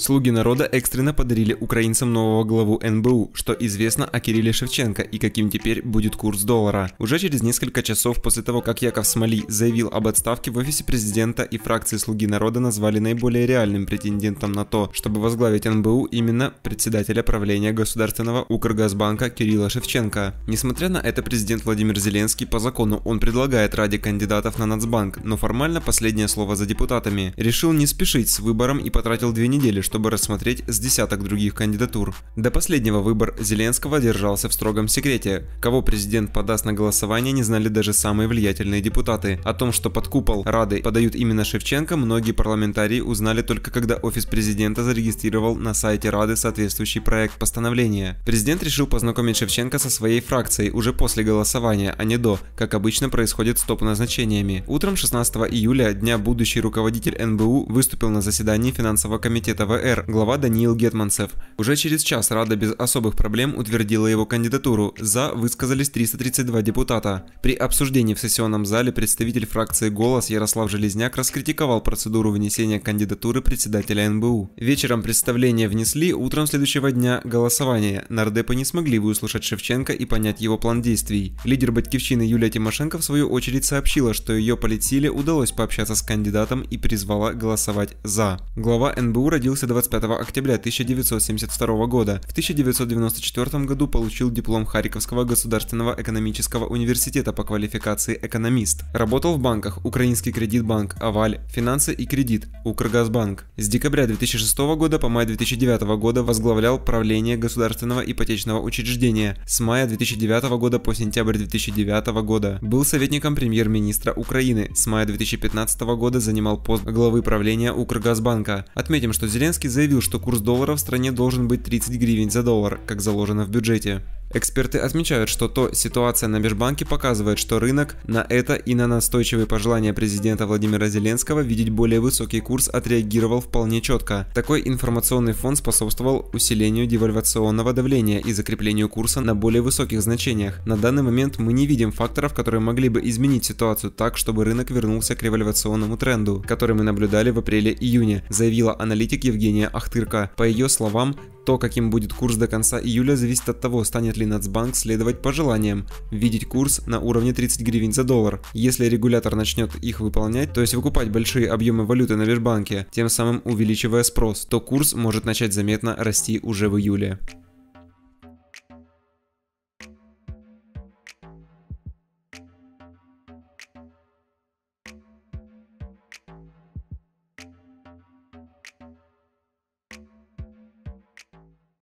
Слуги народа экстренно подарили украинцам нового главу НБУ, что известно о Кирилле Шевченко и каким теперь будет курс доллара. Уже через несколько часов после того, как Яков Смоли заявил об отставке в офисе президента и фракции «Слуги народа» назвали наиболее реальным претендентом на то, чтобы возглавить НБУ именно председателя правления Государственного Укргазбанка Кирилла Шевченко. Несмотря на это, президент Владимир Зеленский по закону он предлагает ради кандидатов на Нацбанк, но формально последнее слово за депутатами. Решил не спешить с выбором и потратил две недели, чтобы рассмотреть с десяток других кандидатур. До последнего выбор Зеленского держался в строгом секрете. Кого президент подаст на голосование, не знали даже самые влиятельные депутаты. О том, что под купол Рады подают именно Шевченко, многие парламентарии узнали только когда офис президента зарегистрировал на сайте Рады соответствующий проект постановления. Президент решил познакомить Шевченко со своей фракцией уже после голосования, а не до, как обычно происходит с топ-назначениями. Утром 16 июля дня будущий руководитель НБУ выступил на заседании финансового комитета в. ФБР, глава Даниил Гетманцев. Уже через час Рада без особых проблем утвердила его кандидатуру, за высказались 332 депутата. При обсуждении в сессионном зале представитель фракции «Голос» Ярослав Железняк раскритиковал процедуру внесения кандидатуры председателя НБУ. Вечером представление внесли, утром следующего дня – голосование. Нардепы не смогли выслушать Шевченко и понять его план действий. Лидер Батькивщины Юлия Тимошенко в свою очередь сообщила, что ее политсиле удалось пообщаться с кандидатом и призвала голосовать «за». Глава НБУ родился Родился 25 октября 1972 года. В 1994 году получил диплом Харьковского государственного экономического университета по квалификации экономист. Работал в банках Украинский кредитбанк, Аваль, Финансы и кредит, Укргазбанк. С декабря 2006 года по май 2009 года возглавлял правление государственного ипотечного учреждения. С мая 2009 года по сентябрь 2009 года был советником премьер-министра Украины. С мая 2015 года занимал пост главы правления Укргазбанка. Отметим, что Зеленский Зеленский заявил, что курс доллара в стране должен быть 30 гривен за доллар, как заложено в бюджете. Эксперты отмечают, что то ситуация на Межбанке показывает, что рынок на это и на настойчивые пожелания президента Владимира Зеленского видеть более высокий курс отреагировал вполне четко. Такой информационный фон способствовал усилению девальвационного давления и закреплению курса на более высоких значениях. На данный момент мы не видим факторов, которые могли бы изменить ситуацию так, чтобы рынок вернулся к револьвационному тренду, который мы наблюдали в апреле-июне, заявила аналитик Евгения Ахтырка. По ее словам, то, каким будет курс до конца июля, зависит от того, станет ли Нацбанк следовать пожеланиям, видеть курс на уровне 30 гривен за доллар. Если регулятор начнет их выполнять, то есть выкупать большие объемы валюты на Межбанке, тем самым увеличивая спрос, то курс может начать заметно расти уже в июле.